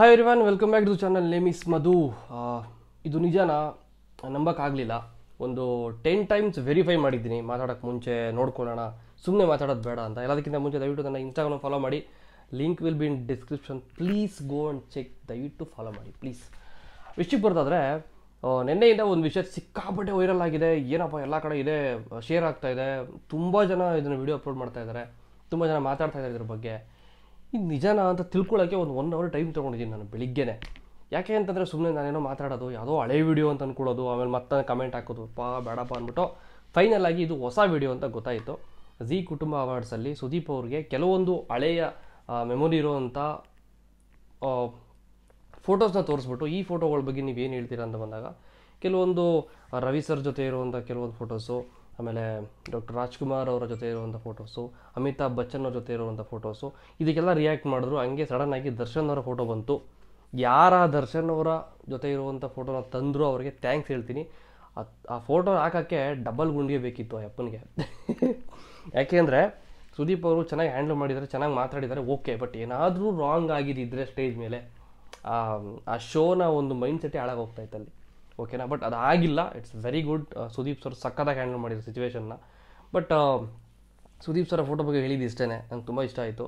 hi everyone welcome back to channel name is Madhu ಇದು ನಿಜಾನ ನಂಬೋಕ್ಕಾಗಲಿಲ್ಲ ಒಂದು ಟೆನ್ ಟೈಮ್ಸ್ ವೆರಿಫೈ ಮಾಡಿದ್ದೀನಿ ಮಾತಾಡೋಕ್ಕೆ ಮುಂಚೆ ನೋಡ್ಕೊಳ್ಳೋಣ ಸುಮ್ಮನೆ ಮಾತಾಡೋದು ಬೇಡ ಅಂತ ಎಲ್ಲದಕ್ಕಿಂತ ಮುಂಚೆ ದಯವಿಟ್ಟು ನನ್ನ ಇನ್ಸ್ಟಾಗ್ರಾಮ್ ಫಾಲೋ ಮಾಡಿ link will be in description please go and check ದಯವಿಟ್ಟು ಫಾಲೋ ಮಾಡಿ ಪ್ಲೀಸ್ ವಿಷಯಕ್ಕೆ ಬರ್ತಾದ್ರೆ ನಿನ್ನೆಯಿಂದ ಒಂದು ವಿಷಯ ಸಿಕ್ಕಾಪಟ್ಟೆ ವೈರಲ್ ಆಗಿದೆ ಏನಪ್ಪ ಎಲ್ಲ ಕಡೆ ಇದೆ ಶೇರ್ ಆಗ್ತಾಯಿದೆ ತುಂಬ ಜನ ಇದನ್ನು ವಿಡಿಯೋ ಅಪ್ಲೋಡ್ ಮಾಡ್ತಾ ಇದ್ದಾರೆ ತುಂಬ ಜನ ಮಾತಾಡ್ತಾ ಇದ್ದಾರೆ ಇದ್ರ ಬಗ್ಗೆ ಇದು ನಿಜಾನ ಅಂತ ತಿಳ್ಕೊಳ್ಳೋಕ್ಕೆ ಒಂದು ಒನ್ ಅವರ್ ಟೈಮ್ ತೊಗೊಂಡಿದ್ದೀನಿ ನಾನು ಬೆಳಿಗ್ಗೆನೆ ಯಾಕೆ ಅಂತಂದರೆ ಸುಮ್ಮನೆ ನಾನೇನೋ ಮಾತಾಡೋದು ಯಾವುದೋ ಹಳೆ ವೀಡಿಯೋ ಅಂತ ಅಂದ್ಕೊಳ್ಳೋದು ಆಮೇಲೆ ಮತ್ತೆ ಕಮೆಂಟ್ ಹಾಕೋದು ಪಾ ಬೇಡಪ್ಪ ಅಂದ್ಬಿಟ್ಟು ಫೈನಲ್ ಆಗಿ ಇದು ಹೊಸ ವಿಡಿಯೋ ಅಂತ ಗೊತ್ತಾಯಿತು ಝೀ ಕುಟುಂಬ ಅವಾರ್ಡ್ಸಲ್ಲಿ ಸುದೀಪ್ ಅವ್ರಿಗೆ ಕೆಲವೊಂದು ಹಳೆಯ ಮೆಮೊರಿ ಇರೋವಂಥ ಫೋಟೋಸ್ನ ತೋರಿಸ್ಬಿಟ್ಟು ಈ ಫೋಟೋಗಳ ಬಗ್ಗೆ ನೀವೇನು ಹೇಳ್ತೀರಾ ಅಂತ ಬಂದಾಗ ಕೆಲವೊಂದು ರವಿ ಸರ್ ಜೊತೆ ಇರುವಂಥ ಕೆಲವೊಂದು ಫೋಟೋಸು ಆಮೇಲೆ ಡಾಕ್ಟರ್ ರಾಜ್ಕುಮಾರ್ ಅವರ ಜೊತೆ ಇರುವಂಥ ಫೋಟೋಸು ಅಮಿತಾಬ್ ಬಚ್ಚನ್ ಅವ್ರ ಜೊತೆ ಇರುವಂಥ ಫೋಟೋಸು ಇದಕ್ಕೆಲ್ಲ ರಿಯಾಕ್ಟ್ ಮಾಡಿದ್ರು ಹಂಗೆ ಸಡನ್ನಾಗಿ ದರ್ಶನ್ ಅವರ ಫೋಟೋ ಬಂತು ಯಾರ ದರ್ಶನ್ ಅವರ ಜೊತೆ ಇರುವಂಥ ಫೋಟೋನ ತಂದರೂ ಅವರಿಗೆ ಥ್ಯಾಂಕ್ಸ್ ಹೇಳ್ತೀನಿ ಆ ಫೋಟೋ ಹಾಕೋಕ್ಕೆ ಡಬಲ್ ಗುಂಡಿಗೆ ಬೇಕಿತ್ತು ಆ ಅಪ್ಪನಿಗೆ ಯಾಕೆಂದರೆ ಸುದೀಪ್ ಅವರು ಚೆನ್ನಾಗಿ ಹ್ಯಾಂಡಲ್ ಮಾಡಿದ್ದಾರೆ ಚೆನ್ನಾಗಿ ಮಾತಾಡಿದ್ದಾರೆ ಓಕೆ ಬಟ್ ಏನಾದರೂ ರಾಂಗ್ ಆಗಿದ್ದಿದ್ರೆ ಸ್ಟೇಜ್ ಮೇಲೆ ಆ ಶೋನ ಒಂದು ಮೈಂಡ್ ಸೆಟ್ಟೇ ಹಾಳಾಗೋಗ್ತಾ ಇತ್ತು ಅಲ್ಲಿ ಓಕೆನಾ ಬಟ್ ಅದು ಆಗಿಲ್ಲ it's very good Sudeep sir ಸಕ್ಕತ್ತಾಗಿ ಹ್ಯಾಂಡಲ್ ಮಾಡಿದ್ರು ಸಿಚುವೇಶನ್ನ ಬಟ್ ಸುದೀಪ್ ಸರ್ ಫೋಟೋ ಬಗ್ಗೆ ಹೇಳಿದ್ದು ಇಷ್ಟೇ ನಂಗೆ ತುಂಬ ಇಷ್ಟ ಆಯಿತು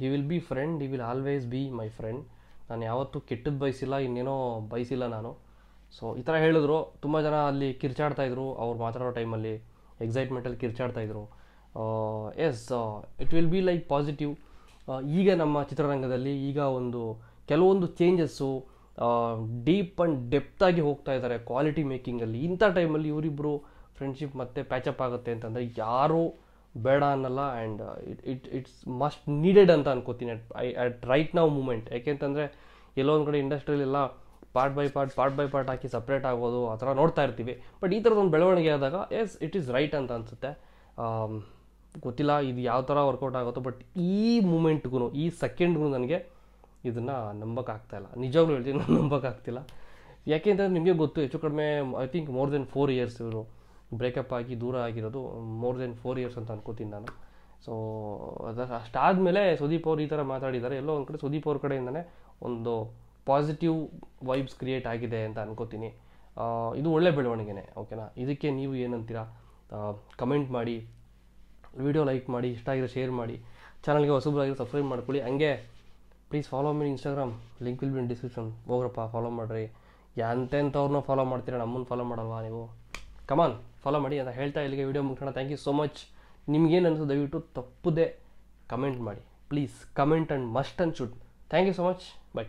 he will be friend he will always be my friend ನಾನು ಯಾವತ್ತೂ ಕೆಟ್ಟದ್ದು ಬಯಸಿಲ್ಲ ಇನ್ನೇನೋ ಬಯಸಿಲ್ಲ ನಾನು ಸೊ ಈ ಥರ ಹೇಳಿದ್ರು ತುಂಬ ಜನ ಅಲ್ಲಿ ಇದ್ರು ಅವ್ರು ಮಾತಾಡೋ ಟೈಮಲ್ಲಿ ಎಕ್ಸೈಟ್ಮೆಂಟಲ್ಲಿ ಇದ್ರು yes it will be like positive ಈಗ ನಮ್ಮ ಚಿತ್ರರಂಗದಲ್ಲಿ ಈಗ ಒಂದು ಕೆಲವೊಂದು ಚೇಂಜಸ್ಸು ಡೀಪ್ ಆ್ಯಂಡ್ ಡೆಪ್ತಾಗಿ ಹೋಗ್ತಾ ಇದ್ದಾರೆ ಕ್ವಾಲಿಟಿ ಮೇಕಿಂಗಲ್ಲಿ ಇಂಥ ಟೈಮಲ್ಲಿ ಇವರಿಬ್ಬರು ಫ್ರೆಂಡ್ಶಿಪ್ ಮತ್ತೆ ಪ್ಯಾಚಪ್ ಆಗುತ್ತೆ ಅಂತಂದರೆ ಯಾರೂ ಬೇಡ ಅನ್ನಲ್ಲ and it it it's must needed ಅಂತ ಅನ್ಕೋತೀನಿ ಅಟ್ ಐ ಅಟ್ ರೈಟ್ ನಾವು ಮೂಮೆಂಟ್ ಯಾಕೆಂತಂದರೆ ಎಲ್ಲೋ ಒಂದು ಕಡೆ ಇಂಡಸ್ಟ್ರಿಯಲ್ಲೆಲ್ಲ part by part part by part ಹಾಕಿ ಸಪ್ರೇಟ್ ಆಗೋದು ಆ ಥರ ನೋಡ್ತಾ ಇರ್ತೀವಿ ಬಟ್ ಈ ಥರದೊಂದು ಬೆಳವಣಿಗೆ ಆದಾಗ ಎಸ್ ಇಟ್ ಈಸ್ ರೈಟ್ ಅಂತ ಅನಿಸುತ್ತೆ ಗೊತ್ತಿಲ್ಲ ಇದು ಯಾವ ಥರ ವರ್ಕೌಟ್ ಆಗುತ್ತೋ ಬಟ್ ಈ ಮೂಮೆಂಟ್ಗೂ ಈ ಸೆಕೆಂಡ್ಗೂ ನನಗೆ ಇದನ್ನು ಇಲ್ಲ ನಿಜವಾಗ್ಲೂ ಹೇಳ್ತೀನಿ ನಾನು ಯಾಕೆ ಯಾಕೆಂದರೆ ನಿಮಗೆ ಗೊತ್ತು ಹೆಚ್ಚು ಕಡಿಮೆ I think more than four years ಇವರು ಬ್ರೇಕಪ್ ಆಗಿ ದೂರ ಆಗಿರೋದು ಮೋರ್ ದೆನ್ ಫೋರ್ ಇಯರ್ಸ್ ಅಂತ ಅನ್ಕೋತೀನಿ ನಾನು ಸೊ ಅದ ಅಷ್ಟಾದಮೇಲೆ ಸುದೀಪ್ ಅವ್ರು ಈ ಥರ ಮಾತಾಡಿದ್ದಾರೆ ಎಲ್ಲೋ ಒಂದು ಕಡೆ ಸುದೀಪ್ ಅವ್ರ ಕಡೆಯಿಂದನೇ ಒಂದು ಪಾಸಿಟಿವ್ ವೈಬ್ಸ್ ಕ್ರಿಯೇಟ್ ಆಗಿದೆ ಅಂತ ಅನ್ಕೋತೀನಿ ಇದು ಒಳ್ಳೆ ಬೆಳವಣಿಗೆನೇ ಓಕೆನಾ ಇದಕ್ಕೆ ನೀವು ಏನಂತೀರಾ ಕಮೆಂಟ್ ಮಾಡಿ ವಿಡಿಯೋ ಲೈಕ್ ಮಾಡಿ ಇಷ್ಟ ಆಗಿರೋ ಶೇರ್ ಮಾಡಿ ಚಾನಲ್ಗೆ ಹೊಸಬರಾಗಿರೋ ಸಬ್ಸ್ಕ್ರೈಬ್ ಮಾಡ್ಕೊಳ್ಳಿ ಹಂಗೆ please follow me in Instagram link will be in description ಹೋಗ್ರಪ್ಪ ಫಾಲೋ ಮಾಡಿರಿ ಎಂತೆಂಥವ್ರನ್ನೂ ಫಾಲೋ ಮಾಡ್ತೀರಾ ನಮ್ಮನ್ನು ಫಾಲೋ ಮಾಡಲ್ವಾ ನೀವು ಕಮಾನ್ ಫಾಲೋ ಮಾಡಿ ಅಂತ ಹೇಳ್ತಾ ಇಲ್ಲಿಗೆ ವಿಡಿಯೋ ಮುಗಿಸೋಣ ಥ್ಯಾಂಕ್ ಯು ಸೋ ಮಚ್ ನಿಮ್ಗೇನು ಅನಿಸೋ ದಯವಿಟ್ಟು ತಪ್ಪದೆ ಕಮೆಂಟ್ ಮಾಡಿ please comment and must and should thank you so much by